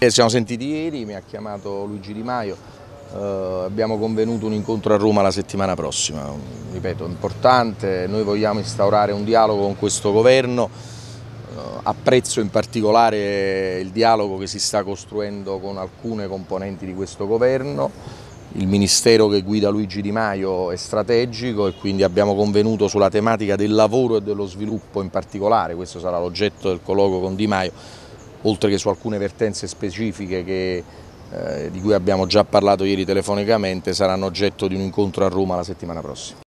Eh, ci siamo sentiti ieri, mi ha chiamato Luigi Di Maio, eh, abbiamo convenuto un incontro a Roma la settimana prossima, ripeto, importante, noi vogliamo instaurare un dialogo con questo governo, eh, apprezzo in particolare il dialogo che si sta costruendo con alcune componenti di questo governo, il ministero che guida Luigi Di Maio è strategico e quindi abbiamo convenuto sulla tematica del lavoro e dello sviluppo in particolare, questo sarà l'oggetto del colloquio con Di Maio, oltre che su alcune vertenze specifiche che, eh, di cui abbiamo già parlato ieri telefonicamente, saranno oggetto di un incontro a Roma la settimana prossima.